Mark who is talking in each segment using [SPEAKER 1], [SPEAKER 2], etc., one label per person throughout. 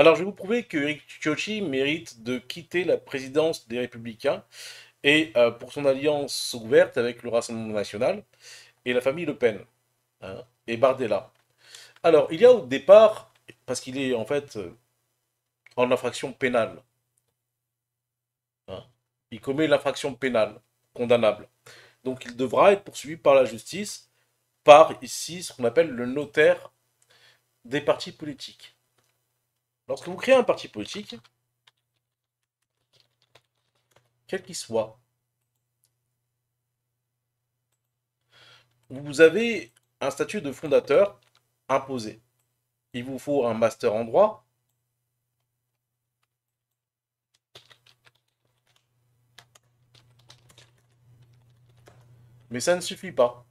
[SPEAKER 1] Alors, je vais vous prouver que Eric mérite de quitter la présidence des Républicains et euh, pour son alliance ouverte avec le Rassemblement National et la famille Le Pen hein, et Bardella. Alors, il y a au départ, parce qu'il est en fait euh, en infraction pénale, hein, il commet l'infraction pénale condamnable. Donc, il devra être poursuivi par la justice, par ici ce qu'on appelle le notaire des partis politiques. Lorsque vous créez un parti politique, quel qu'il soit, vous avez un statut de fondateur imposé. Il vous faut un master en droit. Mais ça ne suffit pas.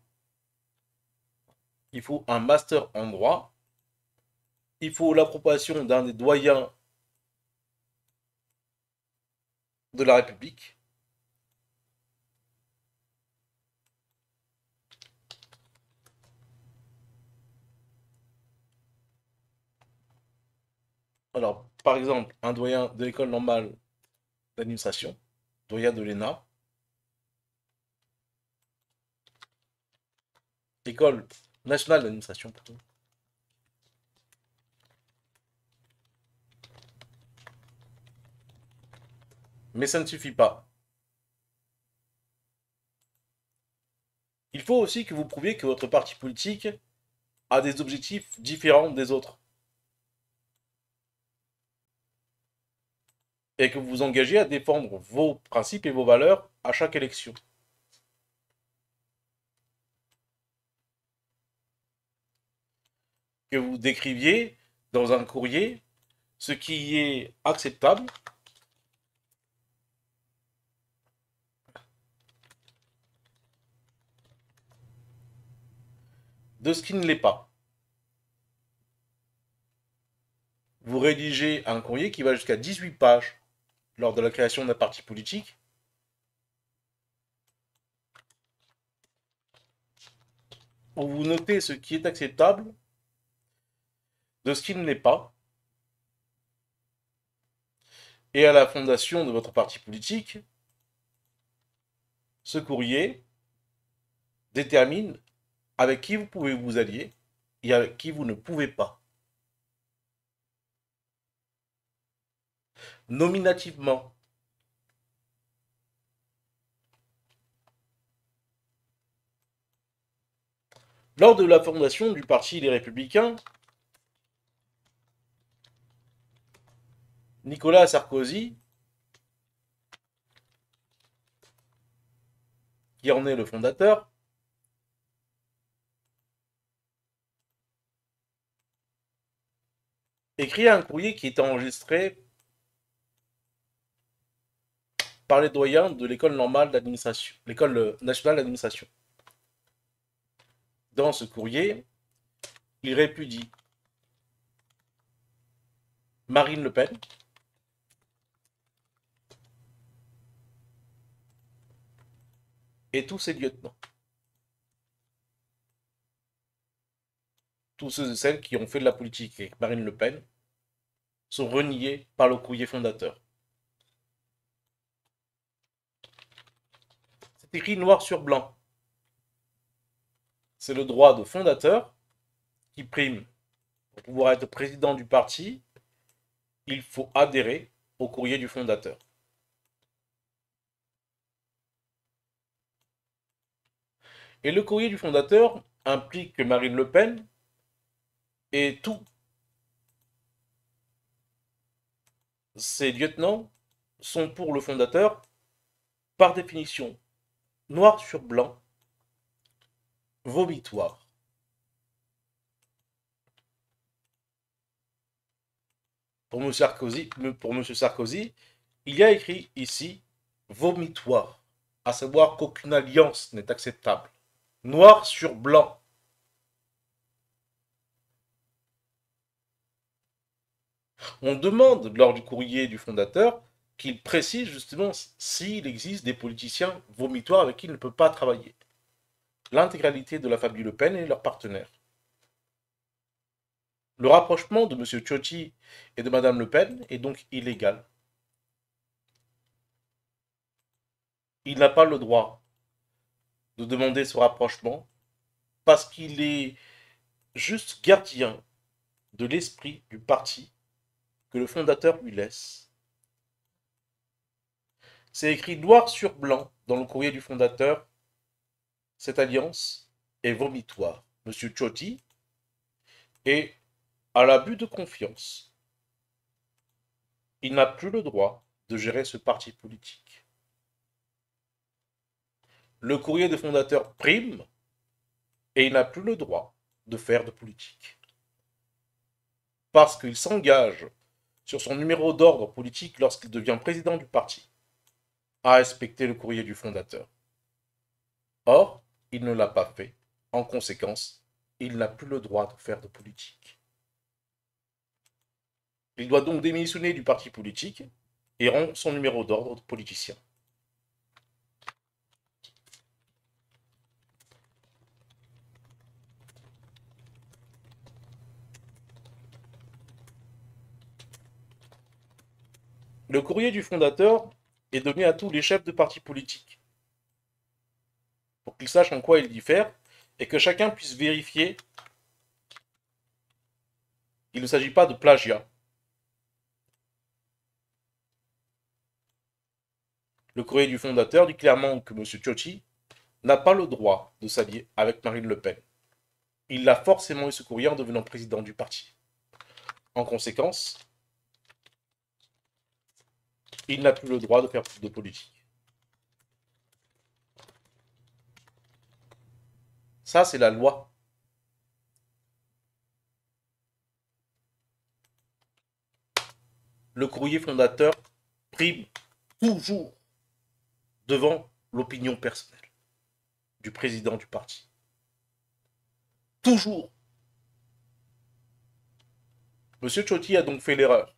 [SPEAKER 1] Il faut un master en droit il faut l'approbation d'un des doyens de la République. Alors, par exemple, un doyen de l'école normale d'administration, doyen de l'ENA, école nationale d'administration, mais ça ne suffit pas. Il faut aussi que vous prouviez que votre parti politique a des objectifs différents des autres. Et que vous vous engagez à défendre vos principes et vos valeurs à chaque élection. Que vous décriviez dans un courrier ce qui est acceptable de ce qui ne l'est pas. Vous rédigez un courrier qui va jusqu'à 18 pages lors de la création d'un parti politique. Où vous notez ce qui est acceptable de ce qui ne l'est pas. Et à la fondation de votre parti politique, ce courrier détermine avec qui vous pouvez vous allier et avec qui vous ne pouvez pas. Nominativement, lors de la fondation du Parti des Républicains, Nicolas Sarkozy, qui en est le fondateur, écrit un courrier qui est enregistré par les doyens de l'école normale d'administration, l'école euh, nationale d'administration. Dans ce courrier, il répudie Marine Le Pen, et tous ses lieutenants. tous ceux et celles qui ont fait de la politique avec Marine Le Pen sont reniés par le courrier fondateur. C'est écrit noir sur blanc. C'est le droit de fondateur qui prime. Pour pouvoir être président du parti, il faut adhérer au courrier du fondateur. Et le courrier du fondateur implique que Marine Le Pen et tous ces lieutenants sont pour le fondateur, par définition, noir sur blanc, vomitoires. Pour M. Sarkozy, pour M. Sarkozy, il y a écrit ici vomitoire, à savoir qu'aucune alliance n'est acceptable. Noir sur blanc. On demande lors du courrier du fondateur qu'il précise justement s'il existe des politiciens vomitoires avec qui il ne peut pas travailler. L'intégralité de la famille Le Pen et leurs partenaires. Le rapprochement de M. Ciotti et de Mme Le Pen est donc illégal. Il n'a pas le droit de demander ce rapprochement parce qu'il est juste gardien de l'esprit du parti que le fondateur lui laisse. C'est écrit noir sur blanc dans le courrier du fondateur. Cette alliance est vomitoire. Monsieur Chotti est à l'abus de confiance. Il n'a plus le droit de gérer ce parti politique. Le courrier des fondateurs prime et il n'a plus le droit de faire de politique. Parce qu'il s'engage sur son numéro d'ordre politique lorsqu'il devient président du parti, à respecté le courrier du fondateur. Or, il ne l'a pas fait. En conséquence, il n'a plus le droit de faire de politique. Il doit donc démissionner du parti politique et rendre son numéro d'ordre politicien. Le courrier du fondateur est donné à tous les chefs de partis politiques pour qu'ils sachent en quoi ils diffèrent et que chacun puisse vérifier qu'il ne s'agit pas de plagiat. Le courrier du fondateur dit clairement que M. Ciotti n'a pas le droit de s'allier avec Marine Le Pen. Il l'a forcément eu ce courrier en devenant président du parti. En conséquence, il n'a plus le droit de faire de politique. Ça, c'est la loi. Le courrier fondateur prime toujours devant l'opinion personnelle du président du parti. Toujours. Monsieur Chotti a donc fait l'erreur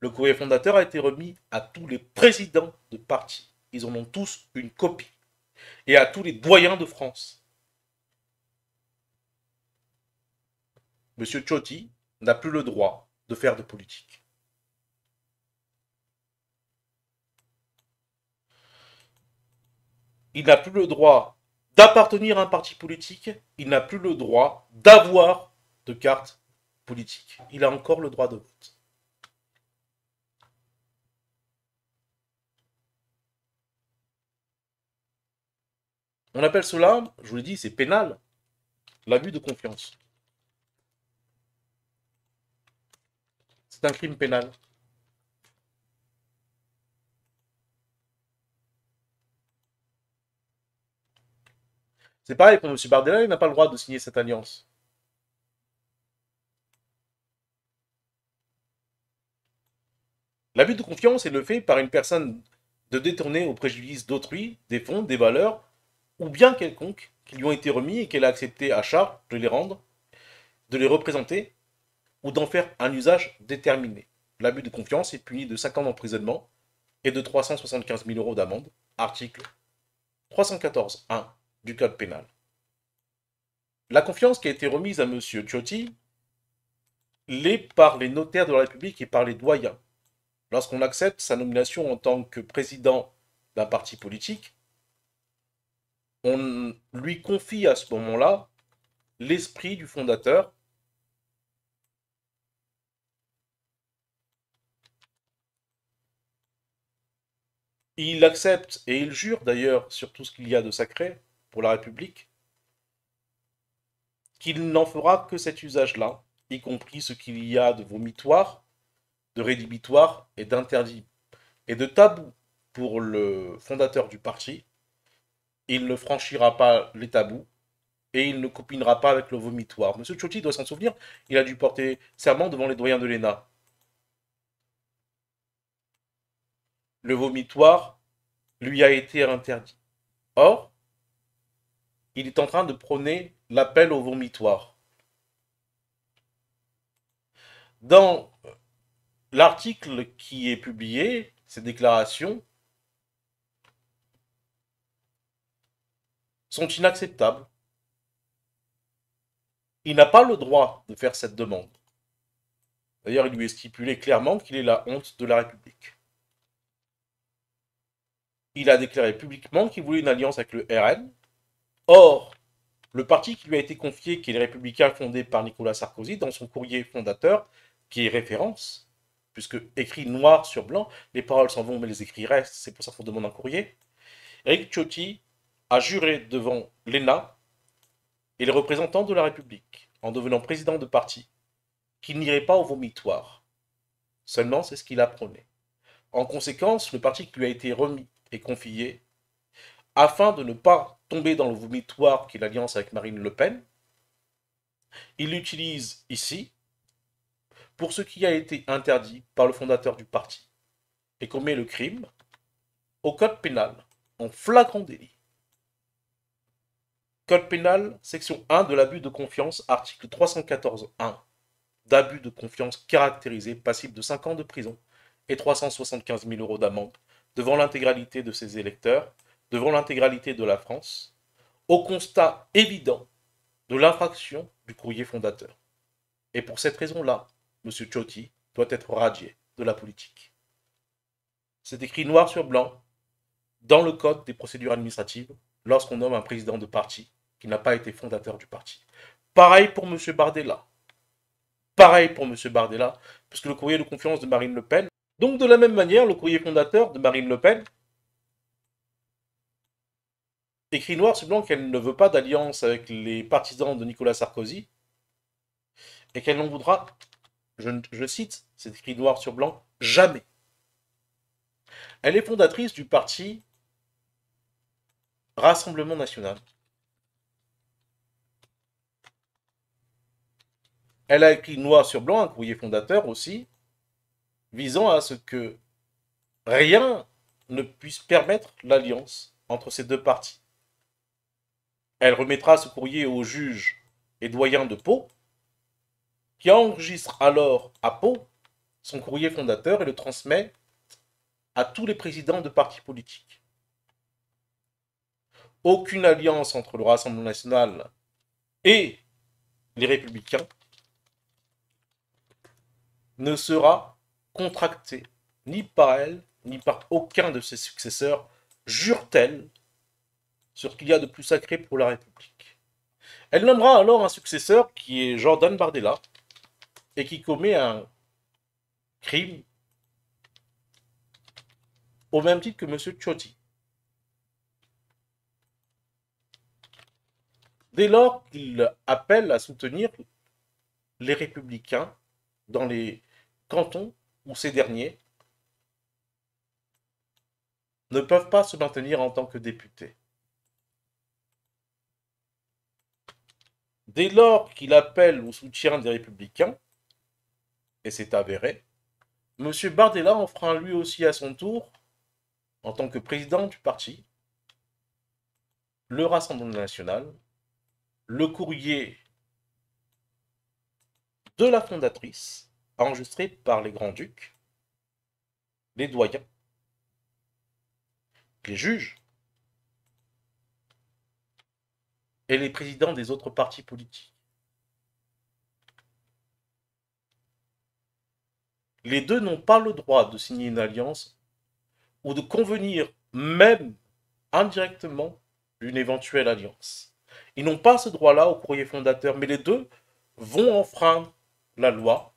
[SPEAKER 1] le courrier fondateur a été remis à tous les présidents de partis. Ils en ont tous une copie. Et à tous les doyens de France. Monsieur Ciotti n'a plus le droit de faire de politique. Il n'a plus le droit d'appartenir à un parti politique. Il n'a plus le droit d'avoir de carte politique. Il a encore le droit de vote. On appelle cela, je vous le dis, c'est pénal, l'abus de confiance. C'est un crime pénal. C'est pareil pour M. Bardella, il n'a pas le droit de signer cette alliance. L'abus de confiance est le fait par une personne de détourner au préjudice d'autrui des fonds, des valeurs ou bien quelconque qui lui ont été remis et qu'elle a accepté à charge de les rendre, de les représenter ou d'en faire un usage déterminé. L'abus de confiance est puni de 5 ans d'emprisonnement et de 375 000 euros d'amende, article 314.1 du Code pénal. La confiance qui a été remise à M. Ciotti l'est par les notaires de la République et par les doyens. Lorsqu'on accepte sa nomination en tant que président d'un parti politique, on lui confie à ce moment-là l'esprit du fondateur. Il accepte et il jure d'ailleurs sur tout ce qu'il y a de sacré pour la République qu'il n'en fera que cet usage-là, y compris ce qu'il y a de vomitoire, de rédhibitoire et d'interdit, et de tabou pour le fondateur du parti, il ne franchira pas les tabous et il ne copinera pas avec le vomitoire. Monsieur Tchotchi doit s'en souvenir, il a dû porter serment devant les doyens de l'ENA. Le vomitoire lui a été interdit. Or, il est en train de prôner l'appel au vomitoire. Dans l'article qui est publié, ces déclarations, sont inacceptables. Il n'a pas le droit de faire cette demande. D'ailleurs, il lui est stipulé clairement qu'il est la honte de la République. Il a déclaré publiquement qu'il voulait une alliance avec le RN. Or, le parti qui lui a été confié, qui est les Républicains fondés par Nicolas Sarkozy, dans son courrier fondateur, qui est référence, puisque écrit noir sur blanc, les paroles s'en vont mais les écrits restent, c'est pour ça qu'on demande un courrier, Eric Ciotti a juré devant l'ENA et les représentants de la République, en devenant président de parti, qu'il n'irait pas au vomitoire. Seulement, c'est ce qu'il apprenait. En conséquence, le parti qui lui a été remis et confié, afin de ne pas tomber dans le vomitoire qu'est l'alliance avec Marine Le Pen, il l'utilise ici pour ce qui a été interdit par le fondateur du parti et commet le crime au code pénal en flagrant délit. Code pénal, section 1 de l'abus de confiance, article 314.1. D'abus de confiance caractérisé, passible de 5 ans de prison et 375 000 euros d'amende devant l'intégralité de ses électeurs, devant l'intégralité de la France, au constat évident de l'infraction du courrier fondateur. Et pour cette raison-là, M. Ciotti doit être radié de la politique. C'est écrit noir sur blanc dans le Code des procédures administratives lorsqu'on nomme un président de parti n'a pas été fondateur du parti. Pareil pour M. Bardella. Pareil pour M. Bardella, parce que le courrier de confiance de Marine Le Pen. Donc de la même manière, le courrier fondateur de Marine Le Pen écrit noir sur blanc qu'elle ne veut pas d'alliance avec les partisans de Nicolas Sarkozy et qu'elle n'en voudra, je, je cite, c'est écrit noir sur blanc, jamais. Elle est fondatrice du parti Rassemblement national. Elle a écrit noir sur blanc un courrier fondateur aussi, visant à ce que rien ne puisse permettre l'alliance entre ces deux parties. Elle remettra ce courrier au juge et doyen de Pau, qui enregistre alors à Pau son courrier fondateur et le transmet à tous les présidents de partis politiques. Aucune alliance entre le Rassemblement national et les républicains ne sera contractée ni par elle, ni par aucun de ses successeurs, jure-t-elle sur ce qu'il y a de plus sacré pour la République. Elle nommera alors un successeur qui est Jordan Bardella et qui commet un crime au même titre que M. Ciotti. Dès lors qu'il appelle à soutenir les républicains dans les cantons ou ces derniers ne peuvent pas se maintenir en tant que députés. Dès lors qu'il appelle au soutien des républicains, et c'est avéré, M. Bardella enfreint lui aussi à son tour, en tant que président du parti, le Rassemblement national, le courrier de la fondatrice enregistré par les grands-ducs, les doyens, les juges et les présidents des autres partis politiques. Les deux n'ont pas le droit de signer une alliance ou de convenir même indirectement d'une éventuelle alliance. Ils n'ont pas ce droit-là au courrier fondateur, mais les deux vont enfreindre la loi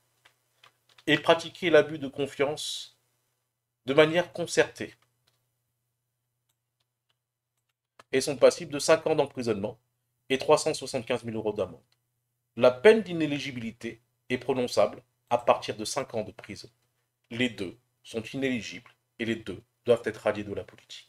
[SPEAKER 1] et pratiquer l'abus de confiance de manière concertée et sont passibles de 5 ans d'emprisonnement et 375 000 euros d'amende. La peine d'inéligibilité est prononçable à partir de 5 ans de prison. Les deux sont inéligibles et les deux doivent être radiés de la politique.